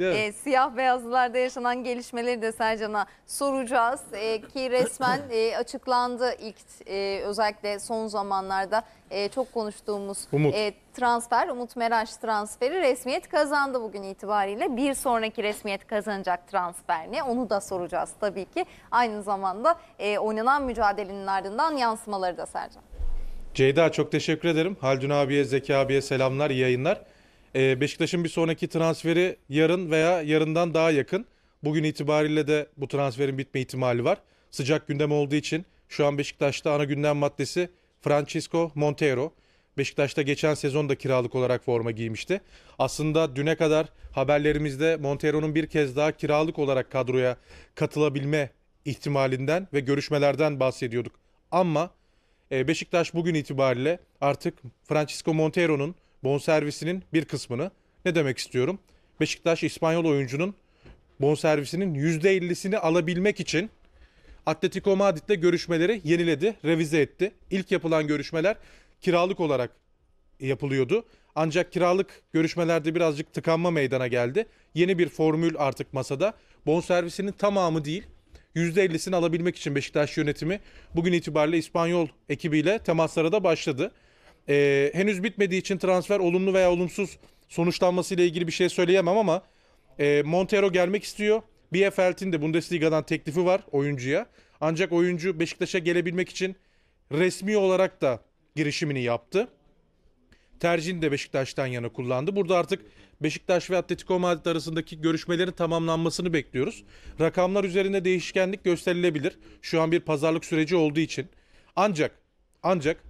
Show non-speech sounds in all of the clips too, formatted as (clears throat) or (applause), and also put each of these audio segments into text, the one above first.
E, siyah beyazlılarda yaşanan gelişmeleri de Sercan'a soracağız E, ki resmen (coughs) e, açıklandı ilk e, özellikle son zamanlarda e, çok konuştuğumuz Umut. e, transfer Umut Meraş transferi resmiyet kazandı bugün itibariyle. Bir sonraki resmiyet kazanacak transfer ne onu da soracağız tabii ki. Aynı zamanda e, oynanan mücadelenin ardından yansımaları da Sercan. Ceyda çok teşekkür ederim. Haldun abiye, Zeki abiye selamlar, iyi yayınlar. Ee, Beşiktaş'ın bir sonraki transferi yarın veya yarından daha yakın. Bugün itibariyle de bu transferin bitme ihtimali var. Sıcak gündem olduğu için şu an Beşiktaş'ta ana gündem maddesi Francisco Montero. Beşiktaş'ta geçen sezon da kiralık olarak forma giymişti. Aslında düne kadar haberlerimizde Montero'nun bir kez daha kiralık olarak kadroya katılabilme ihtimalinden ve görüşmelerden bahsediyorduk. Ama e, Beşiktaş bugün itibariyle artık Francisco Montero'nun bonservisinin bir kısmını ne demek istiyorum? Beşiktaş İspanyol oyuncunun bonservisinin %50'sini alabilmek için Atletico Madrid'le görüşmeleri yeniledi, revize etti. İlk yapılan görüşmeler kiralık olarak yapılıyordu. Ancak kiralık görüşmelerde birazcık tıkanma meydana geldi. Yeni bir formül artık masada. Bonservisinin tamamı değil, %50'sini alabilmek için Beşiktaş yönetimi bugün itibariyle İspanyol ekibiyle temaslara da başladı e, henüz bitmediği için transfer olumlu veya olumsuz sonuçlanmasıyla ilgili bir şey söyleyemem ama e, Montero gelmek istiyor. BFL'in de Bundesliga'dan teklifi var oyuncuya. Ancak oyuncu Beşiktaş'a gelebilmek için resmi olarak da girişimini yaptı. Tercihini de Beşiktaş'tan yana kullandı. Burada artık Beşiktaş ve Atletico Madrid arasındaki görüşmelerin tamamlanmasını bekliyoruz. Rakamlar üzerinde değişkenlik gösterilebilir. Şu an bir pazarlık süreci olduğu için. Ancak ancak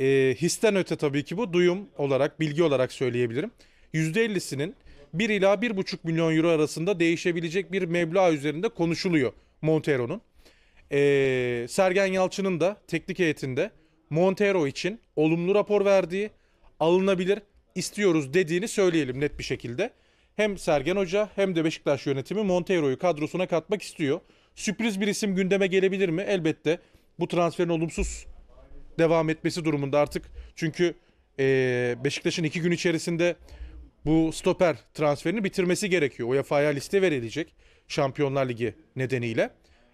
e, histen öte tabii ki bu duyum olarak, bilgi olarak söyleyebilirim. %50'sinin 1 ila 1,5 milyon euro arasında değişebilecek bir meblağ üzerinde konuşuluyor Montero'nun. E, Sergen Yalçın'ın da teknik heyetinde Montero için olumlu rapor verdiği, alınabilir istiyoruz dediğini söyleyelim net bir şekilde. Hem Sergen Hoca hem de Beşiktaş yönetimi Montero'yu kadrosuna katmak istiyor. Sürpriz bir isim gündeme gelebilir mi? Elbette bu transferin olumsuz devam etmesi durumunda artık. Çünkü e, Beşiktaş'ın iki gün içerisinde bu stoper transferini bitirmesi gerekiyor. UEFA'ya liste verilecek Şampiyonlar Ligi nedeniyle.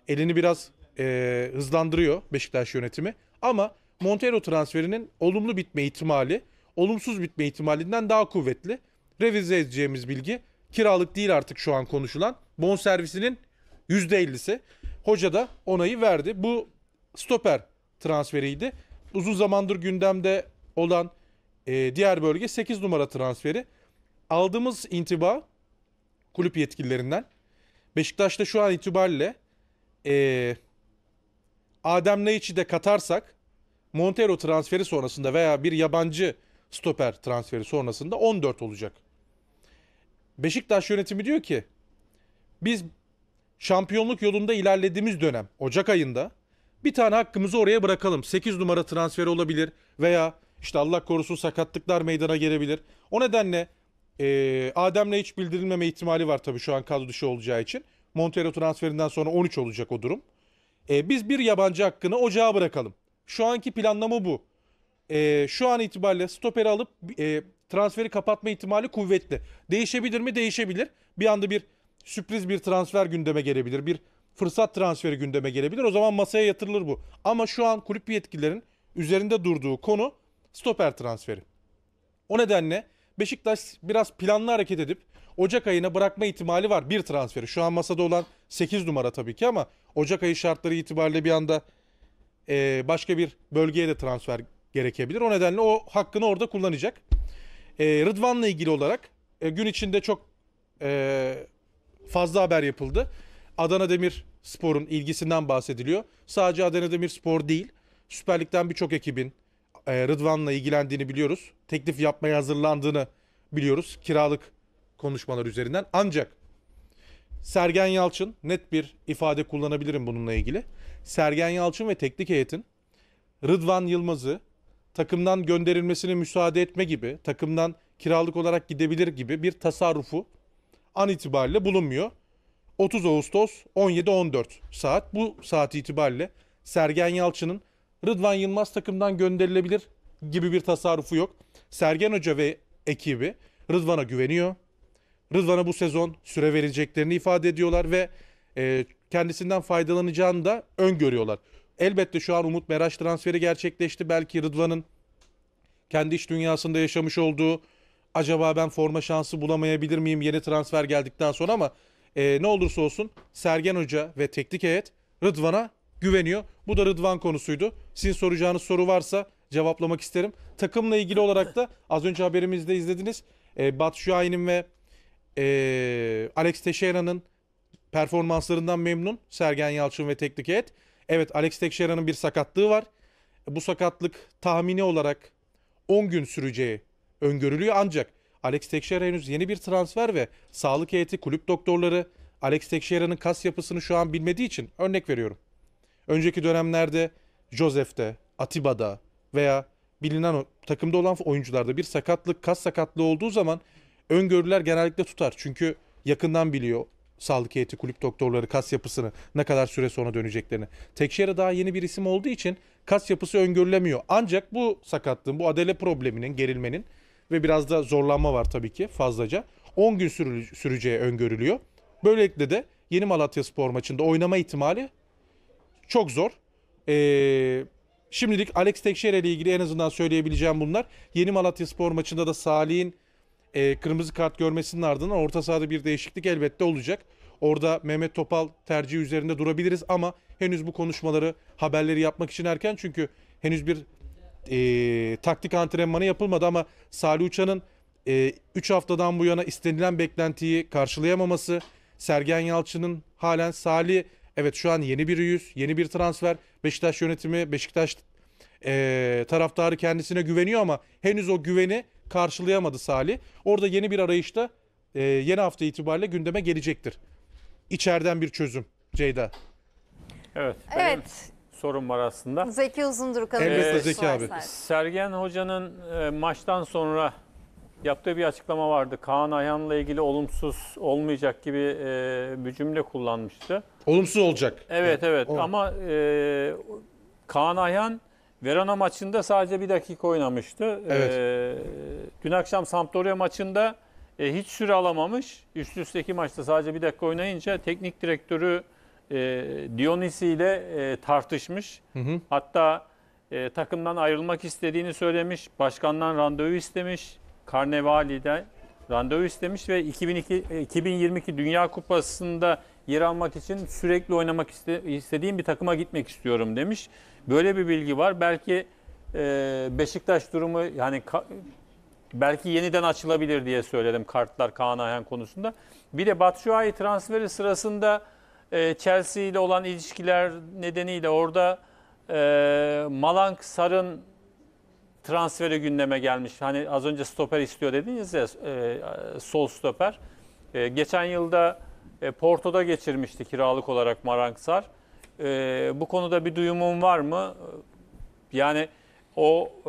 Elini biraz e, hızlandırıyor Beşiktaş yönetimi. Ama Montero transferinin olumlu bitme ihtimali, olumsuz bitme ihtimalinden daha kuvvetli. Revize edeceğimiz bilgi kiralık değil artık şu an konuşulan. Bon servisinin %50'si. Hoca da onayı verdi. Bu stoper transferiydi uzun zamandır gündemde olan e, diğer bölge 8 numara transferi. Aldığımız intiba kulüp yetkililerinden Beşiktaş'ta şu an itibariyle e, Adem Naiç'i de katarsak Montero transferi sonrasında veya bir yabancı stoper transferi sonrasında 14 olacak. Beşiktaş yönetimi diyor ki biz şampiyonluk yolunda ilerlediğimiz dönem Ocak ayında bir tane hakkımızı oraya bırakalım. 8 numara transferi olabilir veya işte Allah korusun sakatlıklar meydana gelebilir. O nedenle e, Adem'le hiç bildirilmeme ihtimali var tabii şu an kadro dışı olacağı için. Montero transferinden sonra 13 olacak o durum. E, biz bir yabancı hakkını ocağa bırakalım. Şu anki planlama bu. E, şu an itibariyle stoperi alıp e, transferi kapatma ihtimali kuvvetli. Değişebilir mi? Değişebilir. Bir anda bir sürpriz bir transfer gündeme gelebilir. Bir fırsat transferi gündeme gelebilir. O zaman masaya yatırılır bu. Ama şu an kulüp yetkililerin üzerinde durduğu konu stoper transferi. O nedenle Beşiktaş biraz planlı hareket edip Ocak ayına bırakma ihtimali var bir transferi. Şu an masada olan 8 numara tabii ki ama Ocak ayı şartları itibariyle bir anda e, başka bir bölgeye de transfer gerekebilir. O nedenle o hakkını orada kullanacak. E, Rıdvan'la ilgili olarak e, gün içinde çok e, fazla haber yapıldı. Adana Demirspor'un ilgisinden bahsediliyor. Sadece Adana Demirspor değil, Süper Lig'den birçok ekibin e, Rıdvan'la ilgilendiğini biliyoruz. Teklif yapmaya hazırlandığını biliyoruz kiralık konuşmalar üzerinden. Ancak Sergen Yalçın net bir ifade kullanabilirim bununla ilgili. Sergen Yalçın ve teknik heyetin Rıdvan Yılmaz'ı takımdan gönderilmesine müsaade etme gibi, takımdan kiralık olarak gidebilir gibi bir tasarrufu an itibariyle bulunmuyor. 30 Ağustos 17-14 saat bu saat itibariyle Sergen Yalçın'ın Rıdvan Yılmaz takımdan gönderilebilir gibi bir tasarrufu yok. Sergen Hoca ve ekibi Rıdvan'a güveniyor. Rıdvan'a bu sezon süre vereceklerini ifade ediyorlar ve e, kendisinden faydalanacağını da öngörüyorlar. Elbette şu an Umut Meraş transferi gerçekleşti. Belki Rıdvan'ın kendi iş dünyasında yaşamış olduğu acaba ben forma şansı bulamayabilir miyim yeni transfer geldikten sonra ama e, ne olursa olsun Sergen Hoca ve teknik heyet Rıdvan'a güveniyor. Bu da Rıdvan konusuydu. Sizin soracağınız soru varsa cevaplamak isterim. Takımla ilgili olarak da az önce haberimizde izlediniz. E, Batu Şahin'in ve e, Alex Teixeira'nın performanslarından memnun Sergen Yalçın ve teknik heyet. Evet Alex Teixeira'nın bir sakatlığı var. Bu sakatlık tahmini olarak 10 gün süreceği öngörülüyor ancak Alex Teixeira henüz yeni bir transfer ve sağlık heyeti kulüp doktorları Alex Teixeira'nın kas yapısını şu an bilmediği için örnek veriyorum. Önceki dönemlerde Josef'te, Atiba'da veya bilinen takımda olan oyuncularda bir sakatlık, kas sakatlığı olduğu zaman öngörüler genellikle tutar. Çünkü yakından biliyor sağlık heyeti, kulüp doktorları kas yapısını ne kadar süre sonra döneceklerini. Tekşehir'e daha yeni bir isim olduğu için kas yapısı öngörülemiyor. Ancak bu sakatlığın, bu adele probleminin, gerilmenin ve biraz da zorlanma var tabii ki fazlaca. 10 gün süreceği öngörülüyor. Böylelikle de yeni Malatya Spor maçında oynama ihtimali çok zor. Ee, şimdilik Alex Tekşehir ile ilgili en azından söyleyebileceğim bunlar. Yeni Malatya Spor maçında da Salih'in e, kırmızı kart görmesinin ardından orta sahada bir değişiklik elbette olacak. Orada Mehmet Topal tercihi üzerinde durabiliriz ama henüz bu konuşmaları, haberleri yapmak için erken çünkü henüz bir e, taktik antrenmanı yapılmadı ama Salih Uçan'ın 3 e, haftadan bu yana istenilen beklentiyi karşılayamaması, Sergen Yalçın'ın halen Salih evet şu an yeni bir yüz, yeni bir transfer. Beşiktaş yönetimi, Beşiktaş e, taraftarı kendisine güveniyor ama henüz o güveni karşılayamadı Salih. Orada yeni bir arayışta e, yeni hafta itibariyle gündeme gelecektir. İçeriden bir çözüm Ceyda. Evet. Evet sorum var aslında. Zeki Uzunduruk Hanım. Elbette ee, Zeki abi. Sergen Hoca'nın e, maçtan sonra yaptığı bir açıklama vardı. Kaan Ayhan'la ilgili olumsuz olmayacak gibi e, bir cümle kullanmıştı. Olumsuz olacak. Evet evet o- ama e, Kaan Ayhan Verona maçında sadece bir dakika oynamıştı. E, evet. E, dün akşam Sampdoria maçında e, hiç süre alamamış. Üst üsteki maçta sadece bir dakika oynayınca teknik direktörü e, Dionisi ile e, tartışmış. Hı hı. Hatta e, takımdan ayrılmak istediğini söylemiş. Başkandan randevu istemiş. Karnevali'den randevu istemiş ve 2002, 2022 e, Dünya Kupası'nda yer almak için sürekli oynamak iste, istediğim bir takıma gitmek istiyorum demiş. Böyle bir bilgi var. Belki e, Beşiktaş durumu yani ka, belki yeniden açılabilir diye söyledim kartlar Kaan Ayhan konusunda. Bir de Batshuayi transferi sırasında ee, Chelsea ile olan ilişkiler nedeniyle orada e, Malank Sar'ın transferi gündeme gelmiş. Hani az önce stoper istiyor dediniz ya e, sol stoper. E, geçen yılda e, Porto'da geçirmişti kiralık olarak Malank Sar. E, bu konuda bir duyumun var mı? Yani o e,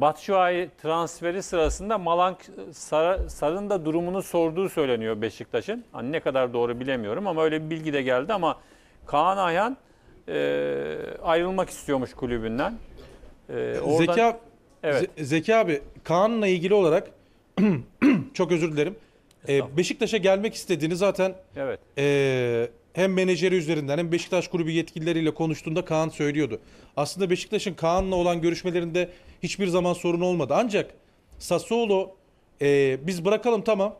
Batshuayi transferi sırasında Malank e, Sar, Sar'ın da durumunu sorduğu söyleniyor Beşiktaş'ın. Hani ne kadar doğru bilemiyorum ama öyle bir bilgi de geldi ama Kaan Ayhan e, ayrılmak istiyormuş kulübünden. E, oradan, Zeki, abi, evet. Zeki abi Kaan'la ilgili olarak (clears throat) çok özür dilerim. E, Beşiktaş'a gelmek istediğini zaten evet. e, hem menajeri üzerinden hem Beşiktaş kulübü yetkilileriyle konuştuğunda Kaan söylüyordu. Aslında Beşiktaş'ın Kaan'la olan görüşmelerinde hiçbir zaman sorun olmadı. Ancak Sassuolo e, biz bırakalım tamam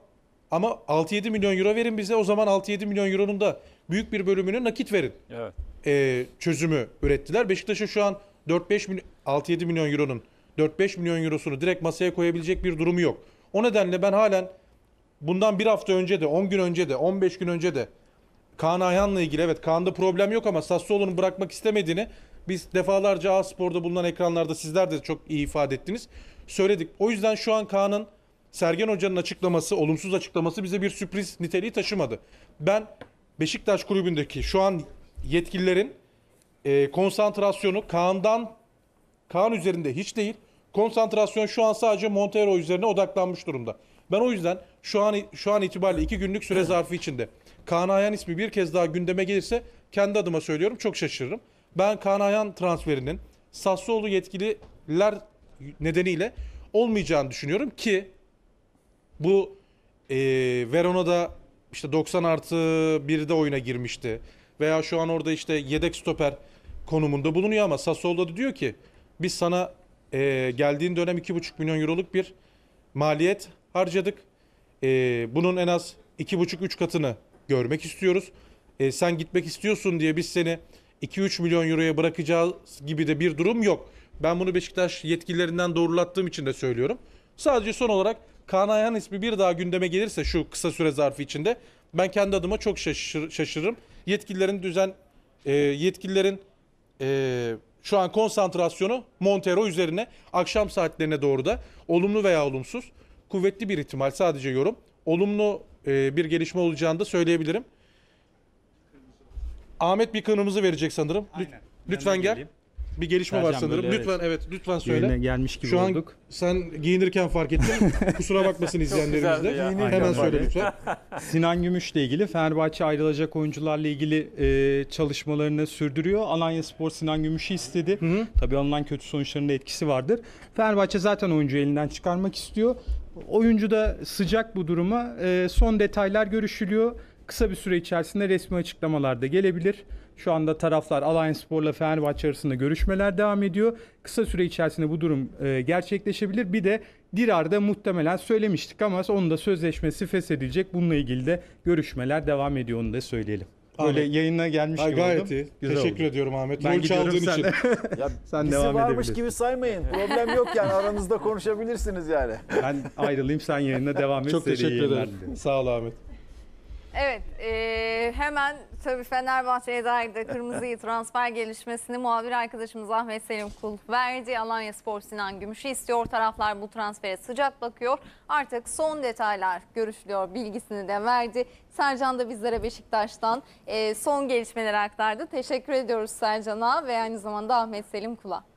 ama 6-7 milyon euro verin bize o zaman 6-7 milyon euronun da büyük bir bölümünü nakit verin. Evet. E, çözümü ürettiler. Beşiktaş'ın şu an 4-5 milyon 6-7 milyon euronun 4-5 milyon eurosunu direkt masaya koyabilecek bir durumu yok. O nedenle ben halen bundan bir hafta önce de 10 gün önce de 15 gün önce de Kaan Ayhan'la ilgili evet Kaan'da problem yok ama Sassuolo'nun bırakmak istemediğini biz defalarca A Spor'da bulunan ekranlarda sizler de çok iyi ifade ettiniz. Söyledik. O yüzden şu an Kaan'ın Sergen Hoca'nın açıklaması, olumsuz açıklaması bize bir sürpriz niteliği taşımadı. Ben Beşiktaş kulübündeki şu an yetkililerin e, konsantrasyonu Kaan'dan Kaan üzerinde hiç değil. Konsantrasyon şu an sadece Montero üzerine odaklanmış durumda. Ben o yüzden şu an şu an itibariyle iki günlük süre zarfı içinde Kaan Ayhan ismi bir kez daha gündeme gelirse kendi adıma söylüyorum çok şaşırırım. Ben Kaan Ayhan transferinin Sassuolo yetkililer nedeniyle olmayacağını düşünüyorum ki bu e, Verona'da işte 90 artı 1'de oyuna girmişti. Veya şu an orada işte yedek stoper konumunda bulunuyor ama Sassuolo'da diyor ki biz sana e, geldiğin dönem 2,5 milyon euroluk bir maliyet harcadık. E, bunun en az 2,5-3 katını görmek istiyoruz. E, sen gitmek istiyorsun diye biz seni 2-3 milyon euroya bırakacağız gibi de bir durum yok. Ben bunu Beşiktaş yetkililerinden doğrulattığım için de söylüyorum. Sadece son olarak Kaan Ayhan ismi bir daha gündeme gelirse şu kısa süre zarfı içinde ben kendi adıma çok şaşır, şaşırırım. Yetkililerin düzen e, yetkililerin e, şu an konsantrasyonu Montero üzerine akşam saatlerine doğru da olumlu veya olumsuz kuvvetli bir ihtimal sadece yorum. Olumlu e, bir gelişme olacağını da söyleyebilirim. Ahmet bir kırmızı verecek sanırım. Aynen. Lütfen gel. Bir gelişme var sanırım. böyle, lütfen evet. lütfen söyle. Yayına gelmiş gibi Şu an sen giyinirken fark ettim. (laughs) Kusura bakmasın izleyenlerimiz de. Hemen söyle lütfen. (laughs) Sinan Gümüş'le ilgili Fenerbahçe ayrılacak oyuncularla ilgili e, çalışmalarını sürdürüyor. Alanya Spor Sinan Gümüş'ü istedi. Tabii alınan kötü sonuçların da etkisi vardır. Fenerbahçe zaten oyuncu elinden çıkarmak istiyor. Oyuncu da sıcak bu duruma. E, son detaylar görüşülüyor. Kısa bir süre içerisinde resmi açıklamalar da gelebilir. Şu anda taraflar Alliance Spor'la Fenerbahçe arasında görüşmeler devam ediyor. Kısa süre içerisinde bu durum e, gerçekleşebilir. Bir de Dirar'da muhtemelen söylemiştik ama onun da sözleşmesi feshedilecek. Bununla ilgili de görüşmeler devam ediyor onu da söyleyelim. Böyle Ahmet. yayına gelmiş Ay, gibi gayet oldum. iyi. Güzel Teşekkür oldu. ediyorum Ahmet. Ben Rol gidiyorum çaldığın sen, için. (laughs) Ya, sen devam varmış edebilirsin. gibi saymayın. Problem yok yani aranızda konuşabilirsiniz yani. Ben ayrılayım sen yayına devam et. Çok teşekkür ederim. Sağ ol Ahmet. Evet, e, hemen tabii Fenerbahçe'ye dair de kırmızıyı (laughs) transfer gelişmesini muhabir arkadaşımız Ahmet Selim Kul verdi. Alanya Spor Sinan Gümüş'ü istiyor. Taraflar bu transfere sıcak bakıyor. Artık son detaylar görüşülüyor bilgisini de verdi. Sercan da bizlere Beşiktaş'tan e, son gelişmeleri aktardı. Teşekkür ediyoruz Sercan'a ve aynı zamanda Ahmet Selim Kul'a.